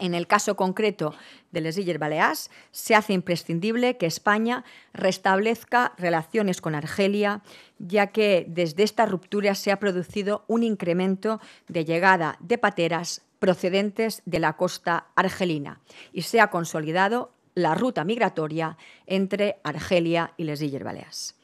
En el caso concreto de Les Illes se hace imprescindible que España restablezca relaciones con Argelia, ya que desde esta ruptura se ha producido un incremento de llegada de pateras procedentes de la costa argelina y se ha consolidado la ruta migratoria entre Argelia y Les Illes Baleas.